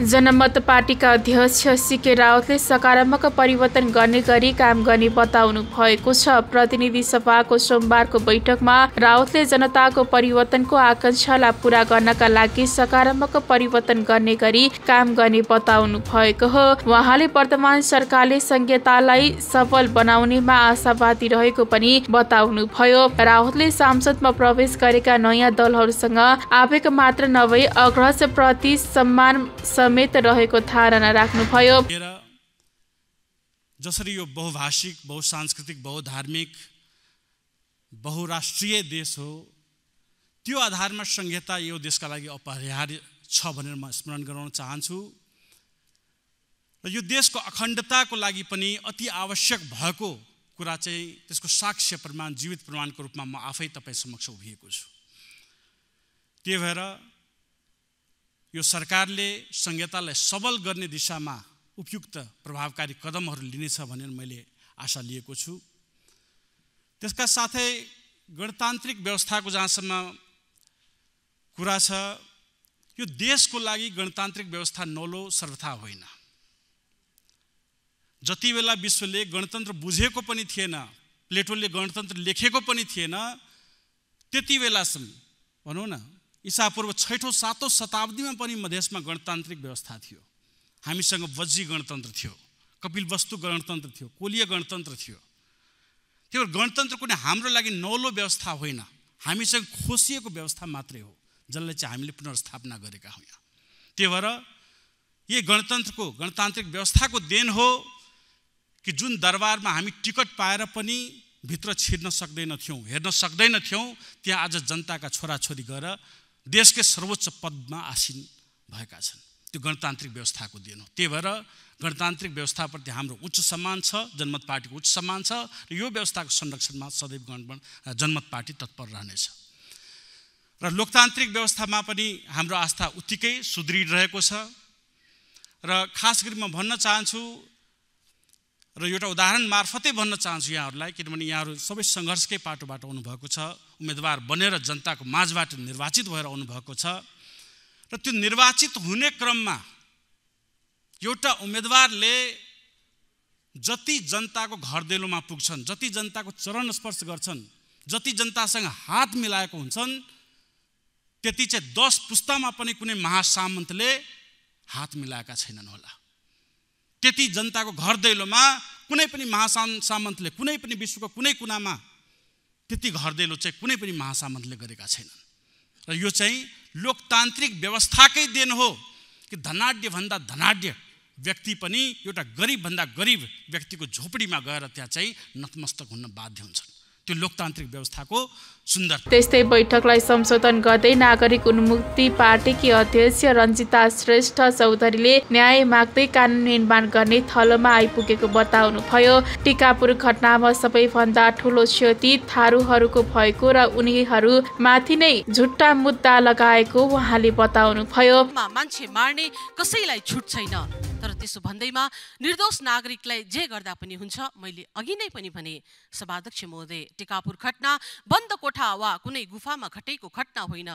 जनमत पार्टीका अध्यक्ष सिके रावतले सकारात्मक परिवर्तन गर्ने गरी काम गर्ने बताउनु भएको छ प्रतिनिधि सभाको सोमबारको बैठकमा रावतले जनताको परिवर्तनको आकांक्षालाई पूरा गर्नका लागि सकारात्मक परिवर्तन गर्ने गरी काम गर्ने बताउनु भएको हो उहाँले वर्तमान सरकारले संघीयतालाई सफल बनाउनेमा आशावादी रहेको पनि बताउनु भयो रावतले सांसदमा प्रवेश गरेका नयाँ दलहरूसँग आवेग मात्र नभई अग्रज प्रति सम्मान समेत रहेको धारणा राख्नुभयो जसरी यो बहुभाषिक बहुसांस्कृतिक बहुधार्मिक बहुराष्ट्रिय देश हो त्यो आधारमा संहिता यो देशका लागि अपरिहार्य छ भनेर म स्मरण गराउन चाहन्छु र यो देशको अखण्डताको लागि पनि अति आवश्यक भएको कुरा चाहिँ त्यसको साक्ष्य प्रमाण जीवित प्रमाणको रूपमा म आफै तपाईँ समक्ष उभिएको छु त्यही भएर यो सरकारले संहितालाई सबल गर्ने दिशामा उपयुक्त प्रभावकारी कदमहरू लिनेछ भनेर मैले आशा लिएको छु त्यसका साथै गणतान्त्रिक व्यवस्थाको जहाँसम्म कुरा छ यो देशको लागि गणतान्त्रिक व्यवस्था नलो सर्वथा होइन जति बेला विश्वले गणतन्त्र बुझेको पनि थिएन प्लेटोनले गणतन्त्र लेखेको पनि थिएन त्यति बेलासम्म भनौँ न इसापूर्व छैठौँ सातौँ शताब्दीमा पनि मधेसमा गणतान्त्रिक व्यवस्था थियो हामीसँग वजी गणतन्त्र थियो कपिल वस्तु गणतन्त्र थियो कोलीय गणतन्त्र थियो त्यो गणतन्त्र कुनै हाम्रो लागि नौलो व्यवस्था होइन हामीसँग खोसिएको व्यवस्था मात्रै हो जसलाई चाहिँ हामीले पुनर्स्थापना गरेका हौँ यहाँ त्यही भएर यही गणतन्त्रको गणतान्त्रिक व्यवस्थाको देन हो कि जुन दरबारमा हामी टिकट पाएर पनि भित्र छिर्न सक्दैनथ्यौँ हेर्न सक्दैनथ्यौँ त्यहाँ आज जनताका छोराछोरी गएर देशकै सर्वोच्च पदमा आसीन भएका छन् त्यो गणतान्त्रिक व्यवस्थाको दिन हो त्यही भएर गणतान्त्रिक व्यवस्थाप्रति हाम्रो उच्च सम्मान छ जनमत पार्टीको उच्च सम्मान छ र यो व्यवस्थाको संरक्षणमा सदैव गणबन जनमत पार्टी तत्पर रहनेछ र लोकतान्त्रिक व्यवस्थामा पनि हाम्रो आस्था उत्तिकै सुदृढ रहेको छ र खास गरी म भन्न चाहन्छु र एउटा उदाहरण मार्फतै भन्न चाहन्छु यहाँहरूलाई किनभने यहाँहरू सबै सङ्घर्षकै पाटोबाट आउनुभएको छ उम्मेदवार बनेर जनताको माझबाट निर्वाचित भएर आउनुभएको छ र त्यो निर्वाचित हुने क्रममा एउटा उम्मेदवारले जति जनताको घर घरदेलोमा पुग्छन् जति जनताको चरण स्पर्श गर्छन् जति जनतासँग हात मिलाएको हुन्छन् त्यति चाहिँ दस पुस्तामा पनि कुनै महासामन्तले हात मिलाएका छैनन् होला त्यति जनताको घर दैलोमा कुनै पनि महासान सामन्तले कुनै पनि विश्वको कुनै कुनामा त्यति घर दैलो चाहिँ कुनै पनि महासामन्तले गरेका छैनन् र यो चाहिँ लोकतान्त्रिक व्यवस्थाकै देन हो कि धनाड्यभन्दा धनाढ्य व्यक्ति पनि एउटा गरिबभन्दा गरिब व्यक्तिको झोपडीमा गएर त्यहाँ चाहिँ नतमस्तक हुन बाध्य हुन्छन् त्यो लोकतान्त्रिक व्यवस्थाको सुन्दर त्यस्तै बैठकलाई संशोधन गर्दै नागरिक उन्मुक्ति पार्टीकी अध्यक्ष रञ्जिता श्रेष्ठ चौधरीले न्याय माग्दै कानुन निर्माण गर्ने थलोमा आइपुगेको बताउनुभयो टिकापुर घटनामा सबैभन्दा ठूलो क्षति थारूहरूको भएको र उनीहरू माथि नै झुट्टा मुद्दा लगाएको उहाँले बताउनुभयो मान्छे मार्ने कसैलाई छुट छैन तर त्यसो भन्दैमा निर्दोष नागरिकलाई जे गर्दा पनि हुन्छ मैले अघि नै पनि भने सभाध्यक्ष महोदय टिकापुर घटना बन्द कोठा वा कुनै गुफामा घटेको घटना होइन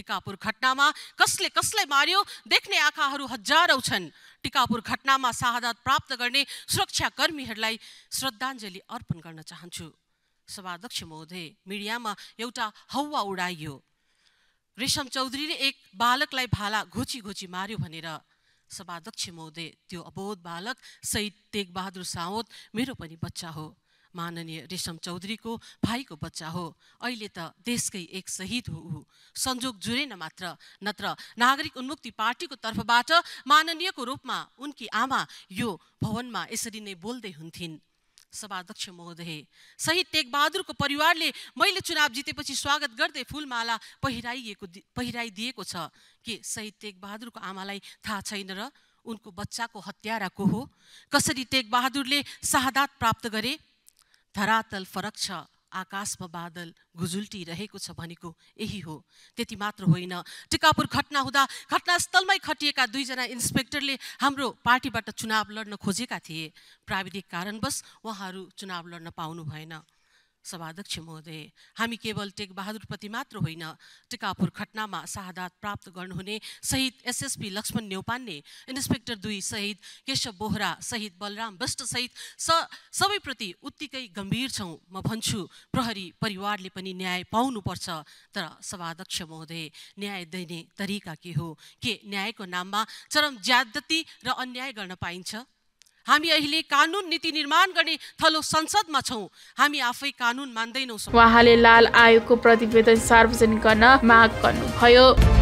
टिकापुर घटनामा कसले कसलाई मार्यो देख्ने आँखाहरू हजारौँ छन् टिकापुर घटनामा शहादत प्राप्त गर्ने सुरक्षाकर्मीहरूलाई श्रद्धाञ्जली अर्पण गर्न चाहन्छु सभाध्यक्ष महोदय मिडियामा एउटा हौवा उडाइयो रेशम चौधरीले एक बालकलाई भाला घोची घोची मार्यो भनेर सभाध्यक्ष महोदय त्यो अबोध बालक सहित बहादुर सावत मेरो पनि बच्चा हो माननीय रेशम चौधरीको भाइको बच्चा हो अहिले त देशकै एक शहीद हो ऊ संजोग जुरेन मात्र नत्र नागरिक उन्मुक्ति पार्टीको तर्फबाट माननीयको रूपमा उनकी आमा यो भवनमा यसरी नै बोल्दै हुन्थिन् सभाध्यक्ष महोदय शहीद टेकबहादुरको परिवारले मैले चुनाव जितेपछि स्वागत गर्दै फुलमाला पहिराइएको पहिराइदिएको छ के शहीद टेकबहादुरको आमालाई थाहा छैन र उनको बच्चाको हत्यारा को हो कसरी टेकबहादुरले शाहदात प्राप्त गरे धरातल फरक छ आकाशमा बादल गुजुल्टिरहेको छ भनेको यही हो त्यति मात्र होइन टिकापुर घटना हुँदा घटनास्थलमै खटिएका दुईजना इन्सपेक्टरले हाम्रो पार्टीबाट चुनाव लड्न खोजेका थिए प्राविधिक कारणवश उहाँहरू चुनाव लड्न पाउनु भएन सभाध्यक्ष महोदय हामी केवल टेक टेकबहादुरप्रति मात्र होइन टिकापुर घटनामा शहादात प्राप्त गर्नुहुने सहित एसएसपी लक्ष्मण नेौपान्ने इन्सपेक्टर दुई सहित केशव बोहरा सहित बलराम सहित स सबैप्रति उत्तिकै गम्भीर छौँ म भन्छु प्रहरी परिवारले पनि न्याय पाउनुपर्छ तर सभाध्यक्ष महोदय न्याय दिने तरिका के हो के न्यायको नाममा चरम ज्यादती र अन्याय गर्न पाइन्छ हामी अहिले कानुन नीति निर्माण गर्ने थलो संसदमा छौँ हामी आफै कानुन मान्दैनौँ उहाँले लाल आयोगको प्रतिवेदन सार्वजनिक गर्न माग गर्नुभयो